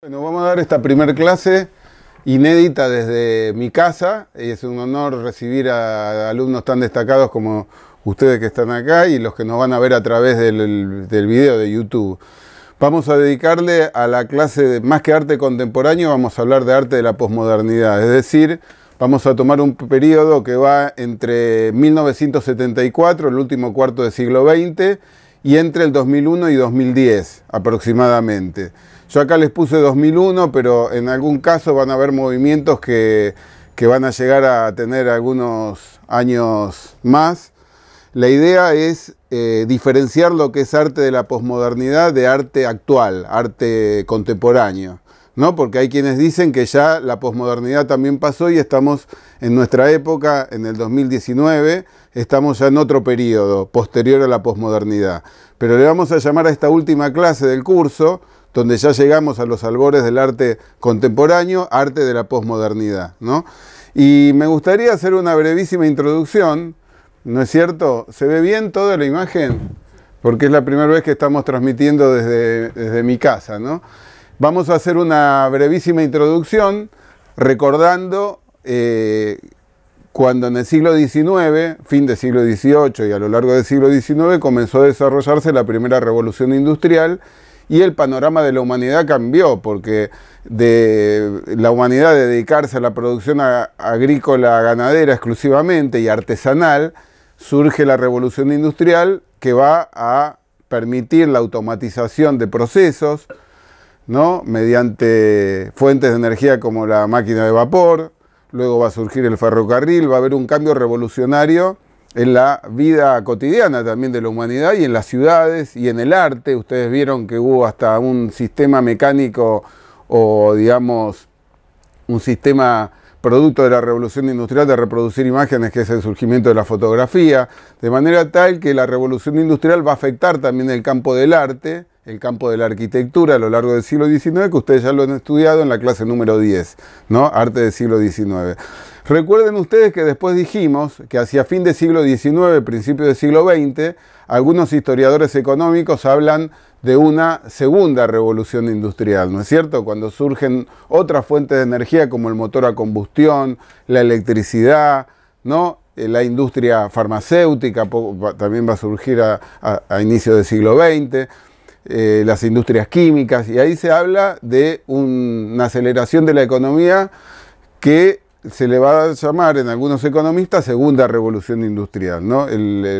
Bueno, vamos a dar esta primer clase inédita desde mi casa. Es un honor recibir a alumnos tan destacados como ustedes que están acá y los que nos van a ver a través del, del video de YouTube. Vamos a dedicarle a la clase de más que arte contemporáneo, vamos a hablar de arte de la posmodernidad. Es decir, vamos a tomar un periodo que va entre 1974, el último cuarto del siglo XX, y entre el 2001 y 2010 aproximadamente. Yo acá les puse 2001, pero en algún caso van a haber movimientos que, van a llegar a tener algunos años más. La idea es eh, diferenciar lo que es arte de la posmodernidad de arte actual, arte contemporáneo. ¿no? Porque hay quienes dicen que ya la posmodernidad también pasó y estamos en nuestra época, en el 2019, estamos ya en otro periodo posterior a la posmodernidad. Pero le vamos a llamar a esta última clase del curso donde ya llegamos a los albores del arte contemporáneo, arte de la posmodernidad. ¿no? Y me gustaría hacer una brevísima introducción, ¿no es cierto? ¿Se ve bien toda la imagen? Porque es la primera vez que estamos transmitiendo desde, desde mi casa, ¿no? Vamos a hacer una brevísima introducción recordando eh, cuando en el siglo XIX, fin del siglo XVIII y a lo largo del siglo XIX comenzó a desarrollarse la primera revolución industrial y el panorama de la humanidad cambió, porque de la humanidad de dedicarse a la producción agrícola, ganadera exclusivamente y artesanal, surge la revolución industrial que va a permitir la automatización de procesos, ¿no? mediante fuentes de energía como la máquina de vapor, luego va a surgir el ferrocarril, va a haber un cambio revolucionario en la vida cotidiana también de la humanidad y en las ciudades y en el arte. Ustedes vieron que hubo hasta un sistema mecánico o digamos un sistema producto de la revolución industrial de reproducir imágenes, que es el surgimiento de la fotografía, de manera tal que la revolución industrial va a afectar también el campo del arte el campo de la arquitectura a lo largo del siglo XIX, que ustedes ya lo han estudiado en la clase número 10, ¿no? Arte del siglo XIX. Recuerden ustedes que después dijimos que hacia fin del siglo XIX, principio del siglo XX, algunos historiadores económicos hablan de una segunda revolución industrial, ¿no es cierto? Cuando surgen otras fuentes de energía como el motor a combustión, la electricidad, ¿no? Eh, la industria farmacéutica también va a surgir a, a inicio del siglo XX. Eh, las industrias químicas, y ahí se habla de una aceleración de la economía que se le va a llamar en algunos economistas segunda revolución industrial,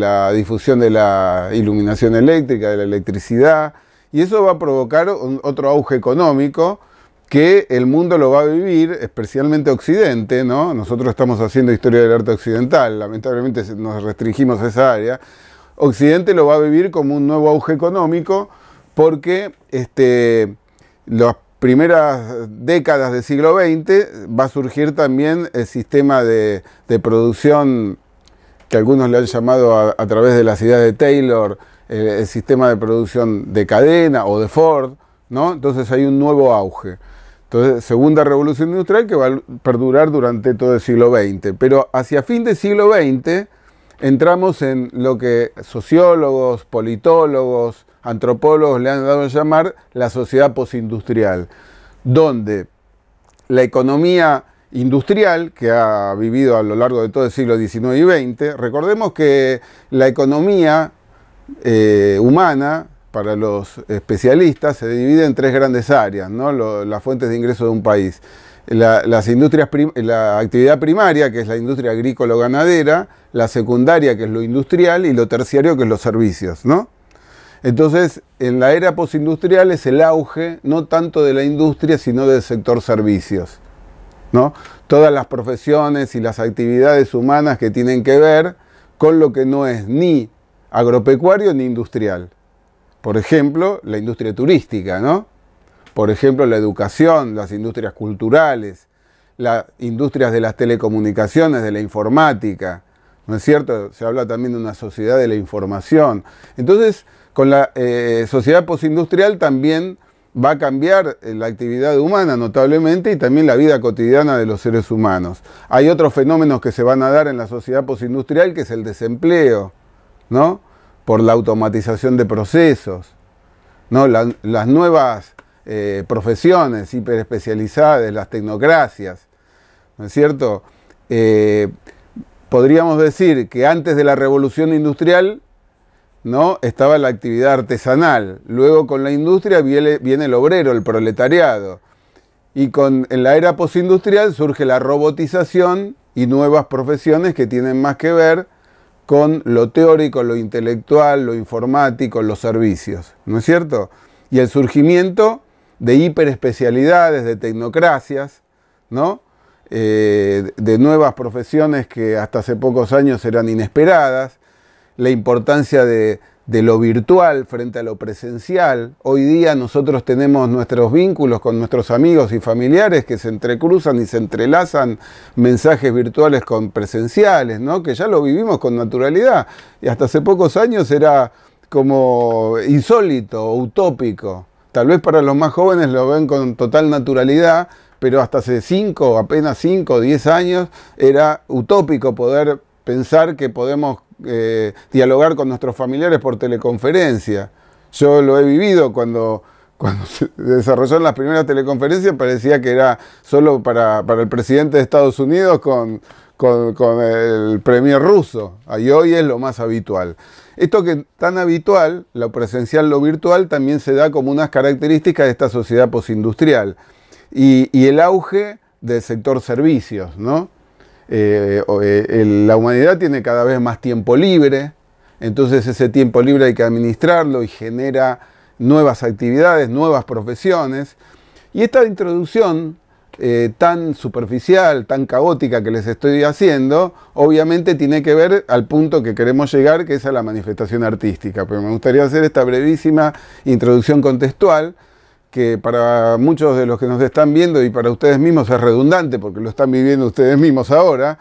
la difusión de la iluminación eléctrica, de la electricidad, y eso va a provocar otro auge económico que el mundo lo va a vivir, especialmente Occidente, Nosotros estamos haciendo historia del arte occidental, lamentablemente nos restringimos a esa área. Occidente lo va a vivir como un nuevo auge económico porque este, las primeras décadas del siglo XX va a surgir también el sistema de, producción que algunos le han llamado a, través de las ideas de Taylor, el, sistema de producción de cadena o de Ford, ¿no? Entonces hay un nuevo auge. Entonces, segunda revolución industrial que va a perdurar durante todo el siglo XX, pero hacia fin del siglo XX entramos en lo que sociólogos, politólogos, antropólogos le han dado a llamar la sociedad posindustrial, donde la economía industrial que ha vivido a lo largo de todo el siglo XIX y XX, recordemos que la economía eh, humana, para los especialistas, se divide en tres grandes áreas, ¿no? las fuentes de ingreso de un país la, las industrias la actividad primaria, que es la industria agrícola-ganadera, o la secundaria, que es lo industrial, y lo terciario, que es los servicios, ¿no? Entonces, en la era postindustrial es el auge no tanto de la industria, sino del sector servicios, ¿no? Todas las profesiones y las actividades humanas que tienen que ver con lo que no es ni agropecuario ni industrial. Por ejemplo, la industria turística, ¿no? por ejemplo, la educación, las industrias culturales, las industrias de las telecomunicaciones, de la informática, ¿no es cierto? Se habla también de una sociedad de la información. Entonces, con la eh, sociedad postindustrial también va a cambiar eh, la actividad humana notablemente y también la vida cotidiana de los seres humanos. Hay otros fenómenos que se van a dar en la sociedad postindustrial, que es el desempleo, ¿no? Por la automatización de procesos, ¿no? las nuevas eh, profesiones hiperespecializadas, las tecnocracias, ¿no es cierto? Eh, podríamos decir que antes de la revolución industrial ¿no? estaba la actividad artesanal, luego con la industria viene, el obrero, el proletariado, y con, en la era posindustrial surge la robotización y nuevas profesiones que tienen más que ver con lo teórico, lo intelectual, lo informático, los servicios, ¿no es cierto? Y el surgimiento de hiperespecialidades, de tecnocracias, ¿no? Eh, de nuevas profesiones que hasta hace pocos años eran inesperadas, la importancia de, lo virtual frente a lo presencial. Hoy día nosotros tenemos nuestros vínculos con nuestros amigos y familiares que se entrecruzan y se entrelazan mensajes virtuales con presenciales, ¿no? que ya lo vivimos con naturalidad y hasta hace pocos años era como insólito, utópico. Tal vez para los más jóvenes lo ven con total naturalidad, pero hasta hace 5, apenas 5 o 10 años era utópico poder pensar que podemos eh, dialogar con nuestros familiares por teleconferencia. Yo lo he vivido cuando, cuando se desarrollaron las primeras teleconferencias, parecía que era solo para, para el presidente de Estados Unidos con, con, el premio ruso. Y hoy es lo más habitual. Esto que tan habitual, lo presencial, lo virtual, también se da como unas características de esta sociedad posindustrial. Y, el auge del sector servicios, ¿no? Eh, eh, la humanidad tiene cada vez más tiempo libre, entonces ese tiempo libre hay que administrarlo y genera nuevas actividades, nuevas profesiones. Y esta introducción eh, tan superficial, tan caótica que les estoy haciendo, obviamente tiene que ver al punto que queremos llegar, que es a la manifestación artística. Pero me gustaría hacer esta brevísima introducción contextual que para muchos de los que nos están viendo y para ustedes mismos es redundante porque lo están viviendo ustedes mismos ahora,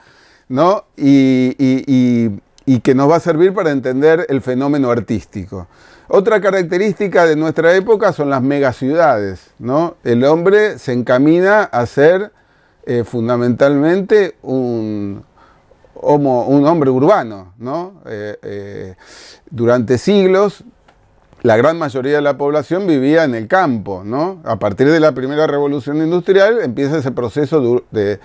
y que nos va a servir para entender el fenómeno artístico. Otra característica de nuestra época son las megaciudades, ¿no? El hombre se encamina a ser eh, fundamentalmente un, hombre urbano, eh, eh, durante siglos la gran mayoría de la población vivía en el campo, ¿no? A partir de la primera revolución industrial empieza ese proceso de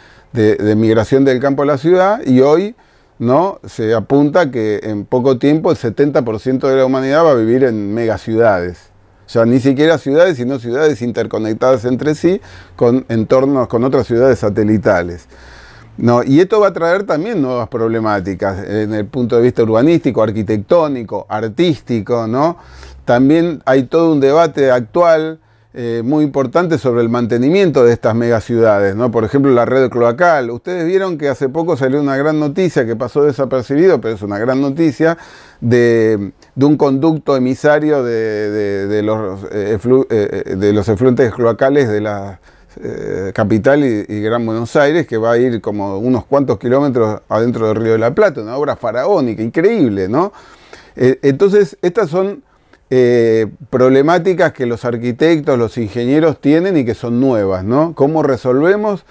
migración del campo a la ciudad y hoy ¿no? Se apunta que en poco tiempo el 70% de la humanidad va a vivir en megaciudades. O sea, ni siquiera ciudades, sino ciudades interconectadas entre sí con entornos, con otras ciudades satelitales. y esto va a traer también nuevas problemáticas eh, en el punto de vista urbanístico, arquitectónico, artístico, ¿no? También hay todo un debate actual eh, muy importante sobre el mantenimiento de estas megaciudades, ¿no? Por ejemplo, la red cloacal. Ustedes vieron que hace poco salió una gran noticia que pasó desapercibido, pero es una gran noticia, de, un conducto emisario de, los, eh, eh, de los efluentes cloacales de la capital y, y, Gran Buenos Aires, que va a ir como unos cuantos kilómetros adentro del Río de la Plata, una obra faraónica, increíble, ¿no? entonces, estas son eh, problemáticas que los arquitectos, los ingenieros tienen y que son nuevas, ¿no? ¿Cómo resolvemos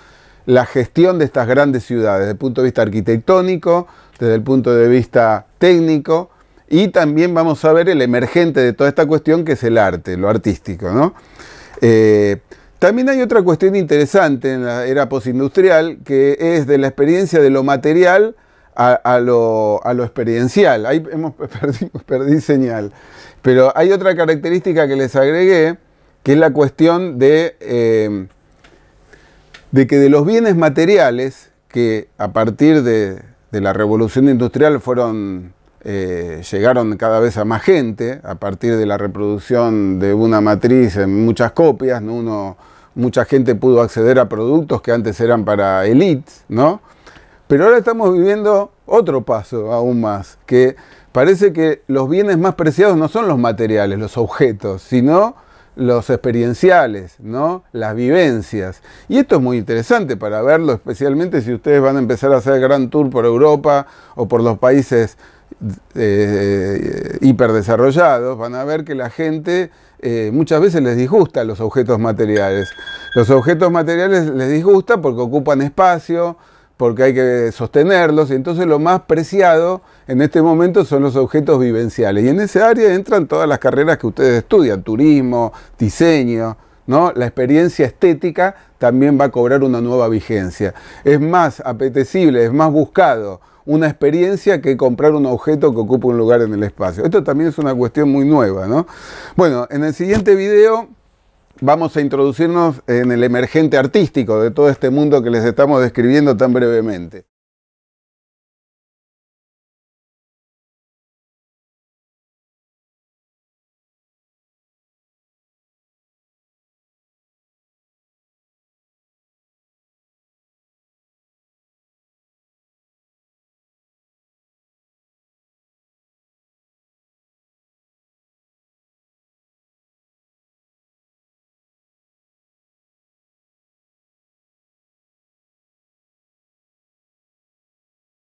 la gestión de estas grandes ciudades desde el punto de vista arquitectónico, desde el punto de vista técnico? Y también vamos a ver el emergente de toda esta cuestión que es el arte, lo artístico, ¿no? Eh, también hay otra cuestión interesante en la era postindustrial que es de la experiencia de lo material a, lo, experiencial. Ahí hemos perdí, señal. Pero hay otra característica que les agregué, que es la cuestión de, eh, de que de los bienes materiales, que a partir de, la revolución industrial fueron eh, llegaron cada vez a más gente a partir de la reproducción de una matriz en muchas copias. ¿no? Uno, mucha gente pudo acceder a productos que antes eran para elites, ¿no? Pero ahora estamos viviendo otro paso aún más, que parece que los bienes más preciados no son los materiales, los objetos, sino los experienciales, ¿no? las vivencias. Y esto es muy interesante para verlo, especialmente si ustedes van a empezar a hacer gran tour por Europa o por los países eh, eh, hiperdesarrollados, van a ver que la gente eh, muchas veces les disgusta los objetos materiales. Los objetos materiales les disgusta porque ocupan espacio, porque hay que sostenerlos, y entonces lo más preciado en este momento son los objetos vivenciales. Y en ese área entran todas las carreras que ustedes estudian, turismo, diseño, ¿no? La experiencia estética también va a cobrar una nueva vigencia. Es más apetecible, es más buscado una experiencia que comprar un objeto que ocupa un lugar en el espacio. Esto también es una cuestión muy nueva, ¿no? Bueno, en el siguiente video vamos a introducirnos en el emergente artístico de todo este mundo que les estamos describiendo tan brevemente.